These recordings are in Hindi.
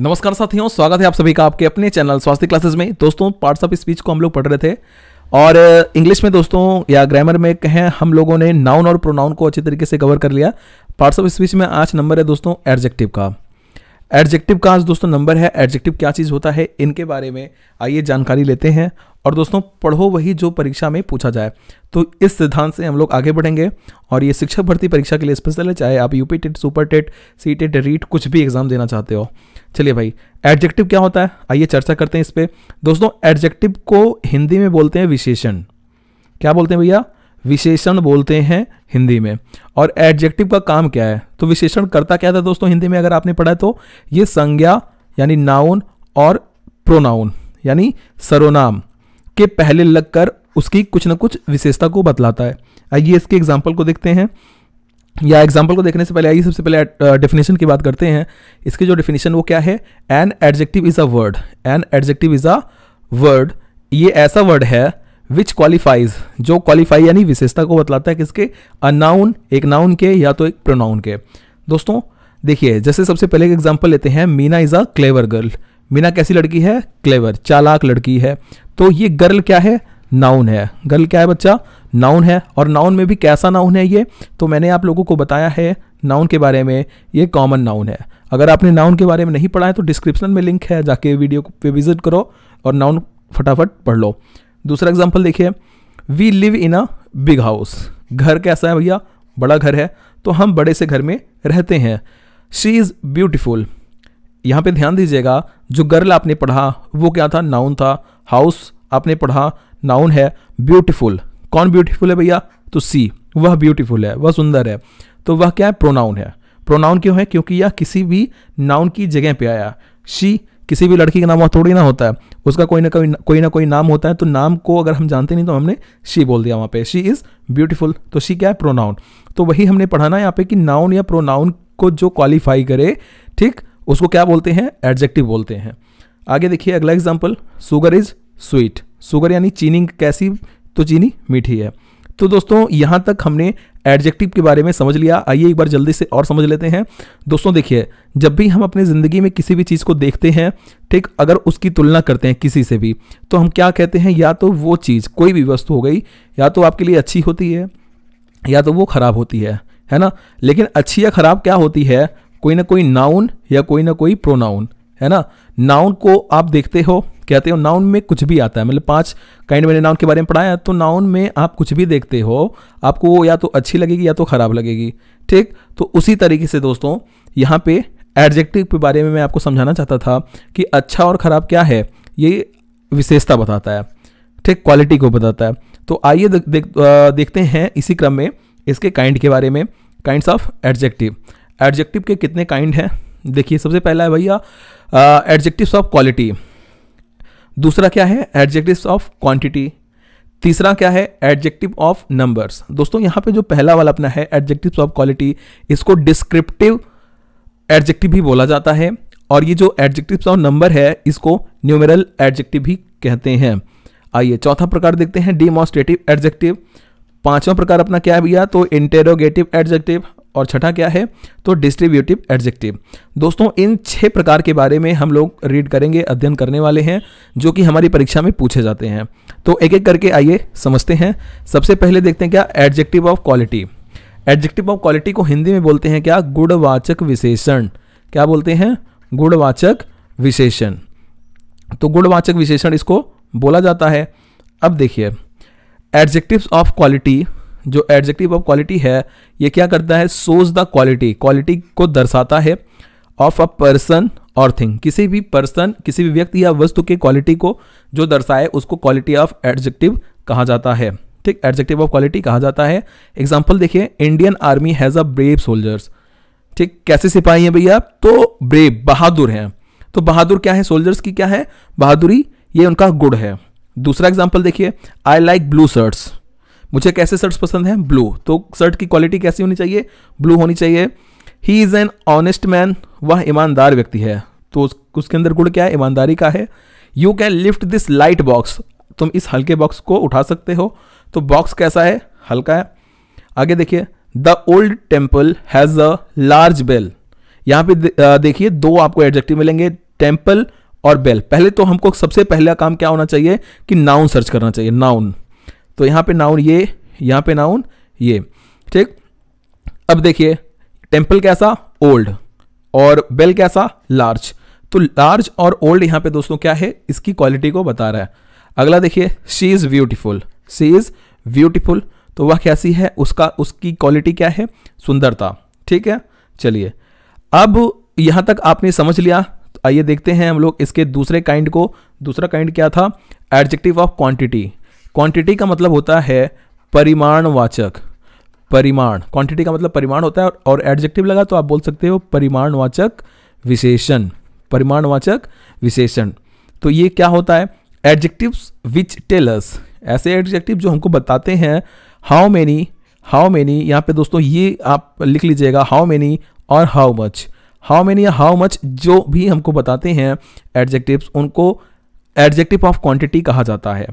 नमस्कार साथियों स्वागत है आप सभी का आपके अपने चैनल स्वास्थ्य क्लासेस में दोस्तों पार्ट्स ऑफ स्पीच को हम लोग पढ़ रहे थे और इंग्लिश में दोस्तों या ग्रामर में कहें हम लोगों ने नाउन और प्रोनाउन को अच्छे तरीके से कवर कर लिया पार्ट्स ऑफ स्पीच में आज नंबर है दोस्तों एडजेक्टिव का एडजेक्टिव का आज दोस्तों नंबर है एडजेक्टिव क्या चीज़ होता है इनके बारे में आइए जानकारी लेते हैं और दोस्तों पढ़ो वही जो परीक्षा में पूछा जाए तो इस सिद्धांत से हम लोग आगे बढ़ेंगे और ये शिक्षक भर्ती परीक्षा के लिए स्पेशल है चाहे आप UP TET super TET C TET REET कुछ भी एग्जाम देना चाहते हो चलिए भाई एडजेक्टिव क्या होता है आइए चर्चा करते हैं इस पर दोस्तों एडजेक्टिव को हिंदी में बोलते हैं विशेषण क्या बोलते हैं भैया विशेषण बोलते हैं हिंदी में और एडजेक्टिव का काम क्या है तो विशेषण करता क्या था दोस्तों हिंदी में अगर आपने पढ़ा तो ये संज्ञा यानी नाउन और प्रोनाउन यानी सरोनाम के पहले लगकर उसकी कुछ ना कुछ विशेषता को बतलाता है आइए इसके एग्जाम्पल को देखते हैं या एग्जाम्पल को देखने से पहले आइए सबसे पहले डेफिनेशन की बात करते हैं इसकी जो डेफिनेशन वो क्या है an adjective is a word an adjective is a word ये ऐसा वर्ड है विच क्वालिफाइज जो क्वालिफाई यानी विशेषता को बतलाता है किसके अनाउन एक नाउन के या तो एक प्रोनाउन के दोस्तों देखिए जैसे सबसे पहले एग्जाम्पल लेते हैं Meena is a clever girl Meena कैसी लड़की है क्लेवर चालाक लड़की है तो ये गर्ल क्या है नाउन है गर्ल क्या है बच्चा नाउन है और नाउन में भी कैसा नाउन है ये तो मैंने आप लोगों को बताया है नाउन के बारे में ये कॉमन नाउन है अगर आपने नाउन के बारे में नहीं पढ़ा है तो डिस्क्रिप्शन में लिंक है जाके वीडियो पे विजिट करो और नाउन फटाफट पढ़ लो दूसरा एग्जाम्पल देखिए we live in a big house घर कैसा है भैया बड़ा घर है तो हम बड़े से घर में रहते हैं शी इज़ ब्यूटिफुल यहाँ पे ध्यान दीजिएगा जो गर्ल आपने पढ़ा वो क्या था नाउन था हाउस आपने पढ़ा नाउन है ब्यूटीफुल कौन ब्यूटीफुल है भैया तो सी वह ब्यूटीफुल है वह सुंदर है तो वह क्या है प्रोनाउन है प्रोनाउन क्यों है क्योंकि यह किसी भी नाउन की जगह पे आया शी किसी भी लड़की का नाम वहाँ थोड़ी ना होता है उसका कोई ना कोई कोई ना कोई नाम होता है तो नाम को अगर हम जानते नहीं तो हमने शी बोल दिया वहाँ पे शी इज़ ब्यूटीफुल तो शी क्या है प्रोनाउन तो वही हमने पढ़ा ना यहाँ पे कि नाउन या प्रोनाउन को जो क्वालिफाई करे ठीक उसको क्या बोलते हैं एडजेक्टिव बोलते हैं आगे देखिए अगला example sugar is sweet sugar यानी चीनी कैसी तो चीनी मीठी है तो दोस्तों यहाँ तक हमने एडजेक्टिव के बारे में समझ लिया आइए एक बार जल्दी से और समझ लेते हैं दोस्तों देखिए जब भी हम अपने ज़िंदगी में किसी भी चीज़ को देखते हैं ठीक अगर उसकी तुलना करते हैं किसी से भी तो हम क्या कहते हैं या तो वो चीज़ कोई भी वस्तु हो गई या तो आपके लिए अच्छी होती है या तो वो ख़राब होती है है ना लेकिन अच्छी या ख़राब क्या होती है कोई ना कोई नाउन या कोई ना कोई प्रोनाउन है ना नाउन को आप देखते हो कहते हो नाउन में कुछ भी आता है मतलब पांच काइंड मैंने नाउन के बारे में पढ़ाया तो नाउन में आप कुछ भी देखते हो आपको वो या तो अच्छी लगेगी या तो ख़राब लगेगी ठीक तो उसी तरीके से दोस्तों यहाँ पे एडजेक्टिव के बारे में मैं आपको समझाना चाहता था कि अच्छा और ख़राब क्या है ये विशेषता बताता है ठीक क्वालिटी को बताता है तो आइए देखते हैं इसी क्रम में इसके काइंड के बारे में काइंड्स ऑफ एडजेक्टिव एडजेक्टिव के कितने काइंड हैं देखिए सबसे पहला है भैया एडजेक्टिव्स ऑफ क्वालिटी दूसरा क्या है एडजेक्टिव्स ऑफ क्वांटिटी तीसरा क्या है एडजेक्टिव ऑफ नंबर्स दोस्तों यहां पे जो पहला वाला अपना है एडजेक्टिव्स ऑफ क्वालिटी इसको डिस्क्रिप्टिव एडजेक्टिव भी बोला जाता है और ये जो एडजेक्टिव्स ऑफ नंबर है इसको न्यूमेरल एडजेक्टिव भी कहते हैं आइए चौथा प्रकार देखते हैं डिमॉन्स्ट्रेटिव एडजेक्टिव पांचवा प्रकार अपना क्या है भैया तो इंटेरोगेटिव एडजेक्टिव और छठा क्या है तो डिस्ट्रीब्यूटिव एडजेक्टिव दोस्तों इन छह प्रकार के बारे में हम लोग रीड करेंगे अध्ययन करने वाले हैं जो कि हमारी परीक्षा में पूछे जाते हैं तो एक एक करके आइए समझते हैं सबसे पहले देखते हैं क्या adjective of quality adjective of quality को हिंदी में बोलते हैं क्या गुणवाचक विशेषण क्या बोलते हैं गुणवाचक विशेषण तो गुणवाचक विशेषण इसको बोला जाता है अब देखिए एडजेक्टिव्स ऑफ क्वालिटी जो एडजेक्टिव ऑफ क्वालिटी है ये क्या करता है सोज द क्वालिटी क्वालिटी को दर्शाता है ऑफ अ पर्सन और थिंग किसी भी पर्सन किसी भी व्यक्ति या वस्तु के क्वालिटी को जो दर्शाए उसको क्वालिटी ऑफ एडजेक्टिव कहा जाता है ठीक एडजेक्टिव ऑफ क्वालिटी कहा जाता है एग्जाम्पल देखिए Indian army has a brave soldiers ठीक कैसे सिपाही हैं भैया तो ब्रेव बहादुर हैं तो बहादुर क्या है सोल्जर्स की क्या है बहादुरी ये उनका गुड़ है दूसरा एग्जाम्पल देखिए आई लाइक ब्लू शर्ट्स मुझे कैसे शर्ट्स पसंद हैं ब्लू तो शर्ट की क्वालिटी कैसी होनी चाहिए ब्लू होनी चाहिए he is an honest man वह ईमानदार व्यक्ति है तो उसके अंदर गुण क्या है ईमानदारी का है you can lift this light box तुम इस हल्के बॉक्स को उठा सकते हो तो बॉक्स कैसा है हल्का है आगे देखिए the old temple has a large bell यहाँ पे देखिए दो आपको एडजेक्टिव मिलेंगे टेम्पल और बेल पहले तो हमको सबसे पहला काम क्या होना चाहिए कि नाउन सर्च करना चाहिए नाउन तो यहाँ पे नाउन ये यहाँ पे नाउन ये ठीक अब देखिए टेम्पल कैसा ओल्ड और बेल कैसा लार्ज तो लार्ज और ओल्ड यहाँ पे दोस्तों क्या है इसकी क्वालिटी को बता रहा है अगला देखिए she is beautiful she is beautiful तो वह कैसी है उसका उसकी क्वालिटी क्या है सुंदरता ठीक है चलिए अब यहाँ तक आपने समझ लिया तो आइए देखते हैं हम लोग इसके दूसरे काइंड को दूसरा काइंड क्या था एडजेक्टिव ऑफ क्वांटिटी क्वांटिटी का मतलब होता है परिमाणवाचक परिमाण क्वांटिटी का मतलब परिमाण होता है और एडजेक्टिव लगा तो आप बोल सकते हो परिमाणवाचक विशेषण परिमाणवाचक विशेषण तो ये क्या होता है एडजेक्टिव्स विच टेलर्स ऐसे एडजेक्टिव जो हमको बताते हैं हाउ मैनी हाउ मैनी यहाँ पे दोस्तों ये आप लिख लीजिएगा हाउ मैनी और हाउ मच हाउ मैनी या हाउ मच जो भी हमको बताते हैं एडजेक्टिव्स उनको एडजेक्टिव ऑफ क्वांटिटी कहा जाता है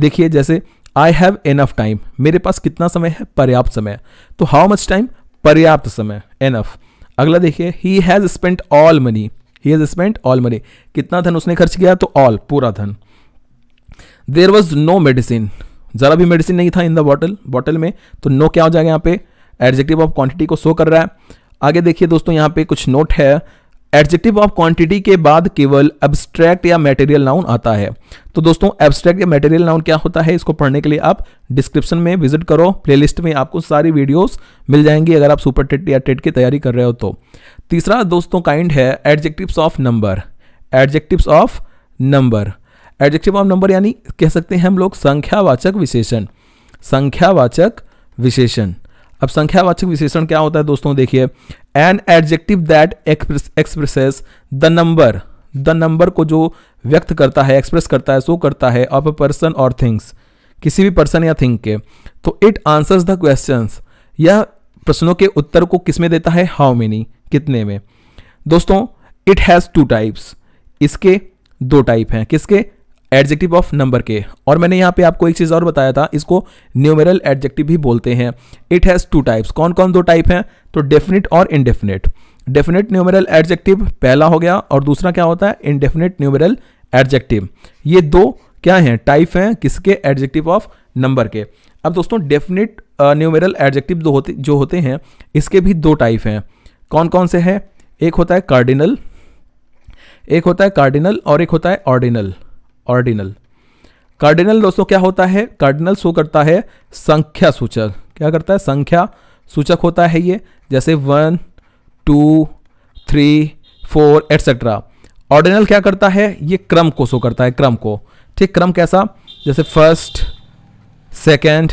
देखिए जैसे आई हैव एनफ टाइम मेरे पास कितना समय है पर्याप्त समय तो हाउ मच टाइम पर्याप्त समय एनफ अगला देखिए he has spent all money he has spent all money कितना धन उसने खर्च किया तो ऑल पूरा धन देर वॉज नो मेडिसिन ज़रा भी मेडिसिन नहीं था इन द बॉटल बॉटल में तो नो no क्या हो जाएगा यहाँ पे एडजेक्टिव ऑफ क्वांटिटी को शो कर रहा है आगे देखिए दोस्तों यहाँ पे कुछ नोट है एडजेक्टिव ऑफ क्वांटिटी के बाद केवल एब्स्ट्रैक्ट या मेटेरियल नाउन आता है तो दोस्तों एब्स्ट्रैक्ट या मेटेरियल नाउन क्या होता है इसको पढ़ने के लिए आप डिस्क्रिप्शन में विजिट करो प्लेलिस्ट में आपको सारी वीडियोस मिल जाएंगी अगर आप सुपर टेट या टेट की तैयारी कर रहे हो तो तीसरा दोस्तों काइंड है adjectives of number adjectives of number adjective of number यानी कह सकते हैं हम लोग संख्यावाचक विशेषण संख्यावाचक विशेषण अब संख्यावाचक विशेषण क्या होता है दोस्तों देखिए an adjective that expresses the number the number को जो व्यक्त करता है एक्सप्रेस करता है सो करता है ऑफ अ पर्सन और थिंग्स किसी भी पर्सन या थिंग के तो इट आंसर्स द क्वेश्चन यह प्रश्नों के उत्तर को किस में देता है हाउ मेनी कितने में दोस्तों इट हैज़ टू टाइप्स इसके दो टाइप हैं किसके एडजेक्टिव ऑफ नंबर के और मैंने यहाँ पे आपको एक चीज़ और बताया था इसको न्यूमेरल एडजेक्टिव भी बोलते हैं इट हैज़ टू टाइप्स कौन कौन दो टाइप हैं तो डेफिनेट और इनडेफिनेट डेफिनेट न्यूमेरल एडजेक्टिव पहला हो गया और दूसरा क्या होता है इनडेफिनेट न्यूमेरल एडजेक्टिव ये दो क्या हैं टाइप हैं किसके एडजेक्टिव ऑफ नंबर के अब दोस्तों डेफिनेट न्यूमेरल एडजेक्टिव जो होते जो होते हैं इसके भी दो टाइप हैं कौन कौन से हैं एक होता है कार्डिनल एक होता है कार्डिनल और एक होता है ऑर्डिनल ऑर्डिनल कार्डिनल दोस्तों क्या होता है कार्डिनल शो करता है संख्या सूचक क्या करता है संख्या सूचक होता है ये जैसे one two three four etcetera ordinal क्या करता है ये क्रम को शो करता है क्रम को ठीक क्रम कैसा जैसे फर्स्ट सेकेंड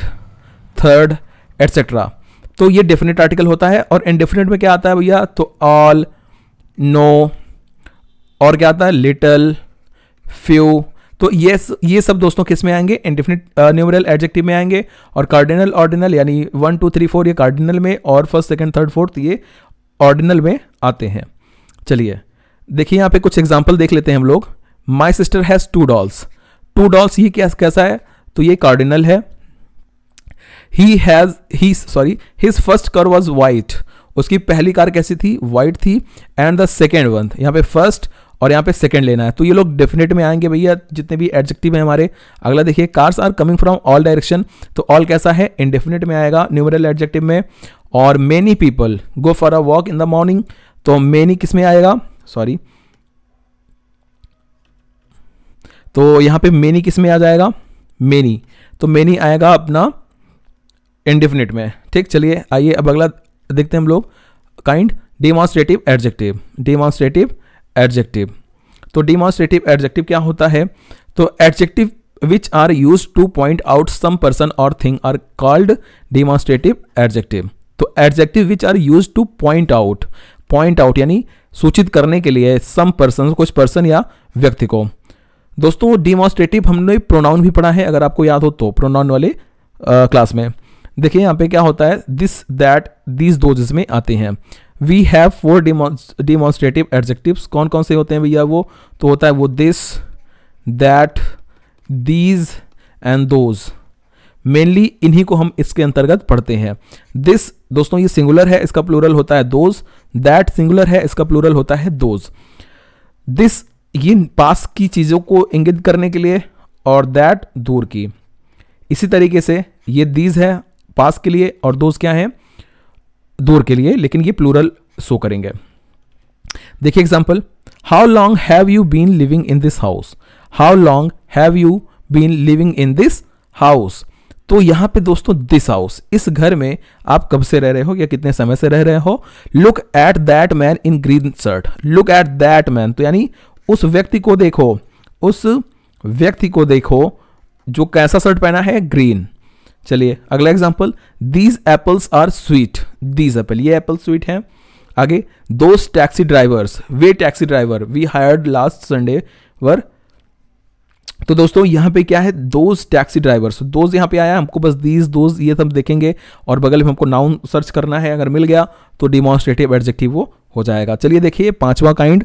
थर्ड एटसेट्रा तो ये डेफिनेट आर्टिकल होता है और इनडेफिनेट में क्या आता है भैया तो ऑल नो और क्या आता है लिटल फ्यू तो ये ये सब दोस्तों किस में आएंगे इंडिफिनिट न्यूमरल एडजेक्टिव में आएंगे और कार्डिनल ऑर्डिनल यानी वन टू थ्री फोर ये कार्डिनल में और फर्स्ट सेकेंड थर्ड फोर्थ ये ऑर्डिनल में आते हैं चलिए देखिए यहाँ पे कुछ एग्जाम्पल देख लेते हैं हम लोग my sister has two dolls two dolls ये क्या कैसा है तो ये कार्डिनल है he has he sorry his first car was white उसकी पहली कार कैसी थी वाइट थी एंड द सेकेंड वन यहाँ पे फर्स्ट और यहाँ पे सेकंड लेना है तो ये लोग डेफिनेट में आएंगे भैया जितने भी एडजेक्टिव हैं हमारे अगला देखिए cars are coming from all direction तो ऑल कैसा है इनडेफिनेट में आएगा न्यूमरल एडजेक्टिव में और many people go for a walk in the morning तो मेनी किस में आएगा सॉरी तो यहाँ पे मेनी किस में आ जाएगा मेनी तो मेनी आएगा अपना इनडेफिनेट में ठीक चलिए आइए अब अगला देखते हैं हम लोग kind demonstrative adjective demonstrative adjective तो डिमॉन्स्ट्रेटिव एडजेक्टिव क्या होता है तो adjective which are use to point out some person और thing are called demonstrative adjective तो adjective which are use to point out point out यानी सूचित करने के लिए सम पर्सन कुछ पर्सन या व्यक्ति को दोस्तों डिमॉन्स्ट्रेटिव हमने प्रोनाउन भी पढ़ा है अगर आपको याद हो तो प्रोनाउन वाले क्लास में देखिए यहाँ पे क्या होता है दिस दैट दीज दो जिसमें आते हैं we have four demonstrative adjectives कौन कौन से होते हैं भैया वो तो होता है वो this that these and those mainly इन्हीं को हम इसके अंतर्गत पढ़ते हैं दिस दोस्तों ये सिंगुलर है इसका प्लूरल होता है दोज दैट सिंगुलर है इसका प्लूरल होता है दोज दिस ये पास की चीज़ों को इंगित करने के लिए और दैट दूर की इसी तरीके से ये दीज है पास के लिए और दोज क्या है दूर के लिए लेकिन ये प्लूरल शो करेंगे देखिए example how long have you been living in this house how long have you been living in this house तो यहां पे दोस्तों दिस हाउस इस घर में आप कब से रह रहे हो या कितने समय से रह रहे हो look at that man in green shirt look at that man तो यानी उस व्यक्ति को देखो उस व्यक्ति को देखो जो कैसा शर्ट पहना है ग्रीन चलिए अगला example these apples are sweet these apple ये एप्पल स्वीट हैं आगे दो टैक्सी ड्राइवर्स वे taxi driver we hired last Sunday were तो दोस्तों यहाँ पे क्या है दोज टैक्सी ड्राइवर्स दोज यहाँ पे आया हमको बस दीज दोज ये सब देखेंगे और बगल में हमको नाउन सर्च करना है अगर मिल गया तो डिमॉन्स्ट्रेटिव एडजेक्टिव वो हो जाएगा चलिए देखिए पांचवा kind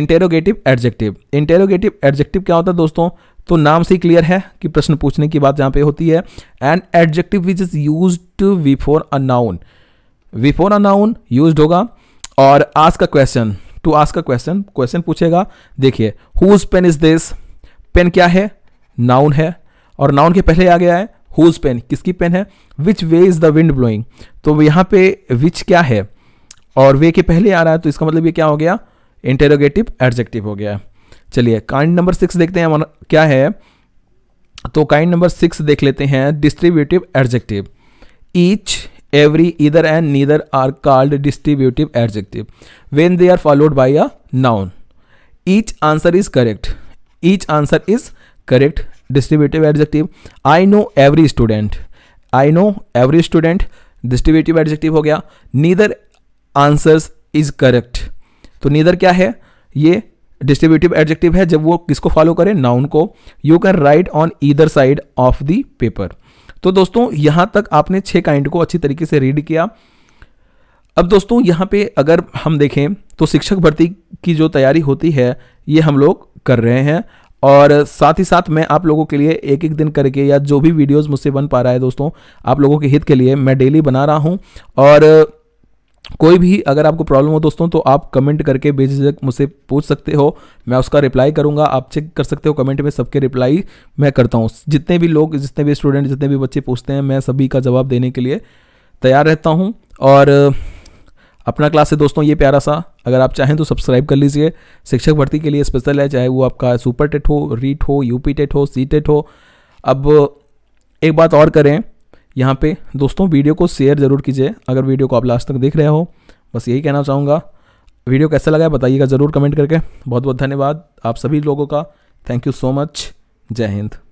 interrogative adjective interrogative adjective क्या होता है दोस्तों तो नाम से ही क्लियर है कि प्रश्न पूछने की बात यहां पे होती है and adjective which is use before a noun before a noun use होगा और आज का क्वेश्चन टू आज का क्वेश्चन क्वेश्चन पूछेगा देखिए whose pen is this pen क्या है नाउन है और नाउन के पहले आ गया है हुज पेन किसकी पेन है which way is the wind blowing तो यहां पे विच क्या है और वे के पहले आ रहा है तो इसका मतलब ये क्या हो गया इंटेरोगेटिव एडजेक्टिव हो गया है चलिए काइंड नंबर सिक्स देखते हैं हमारा क्या है तो काइंड नंबर सिक्स देख लेते हैं distributive adjective each every either and neither are called distributive adjective when they are followed by a noun each answer is correct each answer is correct distributive adjective I know every student I know every student distributive adjective हो गया नीदर आंसर इज करेक्ट तो नीदर क्या है ये डिस्ट्रीब्यूटिव एडजेक्टिव है जब वो किसको फॉलो करे नाउन को you can write on either side of the paper तो दोस्तों यहाँ तक आपने छः काइंड को अच्छी तरीके से रीड किया अब दोस्तों यहाँ पे अगर हम देखें तो शिक्षक भर्ती की जो तैयारी होती है ये हम लोग कर रहे हैं और साथ ही साथ मैं आप लोगों के लिए एक एक दिन करके या जो भी वीडियोस मुझसे बन पा रहा है दोस्तों आप लोगों के हित के लिए मैं डेली बना रहा हूँ और कोई भी अगर आपको प्रॉब्लम हो दोस्तों तो आप कमेंट करके बेझिझक मुझसे पूछ सकते हो मैं उसका रिप्लाई करूंगा आप चेक कर सकते हो कमेंट में सबके रिप्लाई मैं करता हूँ जितने भी लोग जितने भी स्टूडेंट जितने भी बच्चे पूछते हैं मैं सभी का जवाब देने के लिए तैयार रहता हूँ और अपना क्लास है दोस्तों ये प्यारा सा अगर आप चाहें तो सब्सक्राइब कर लीजिए शिक्षक भर्ती के लिए स्पेशल है चाहे वो आपका सुपर टेट हो रीट हो यूपी टेट हो सी टेट हो अब एक बात और करें यहाँ पे दोस्तों वीडियो को शेयर ज़रूर कीजिए अगर वीडियो को आप लास्ट तक देख रहे हो बस यही कहना चाहूँगा वीडियो कैसा लगा बताइएगा ज़रूर कमेंट करके बहुत बहुत धन्यवाद आप सभी लोगों का थैंक यू सो मच जय हिंद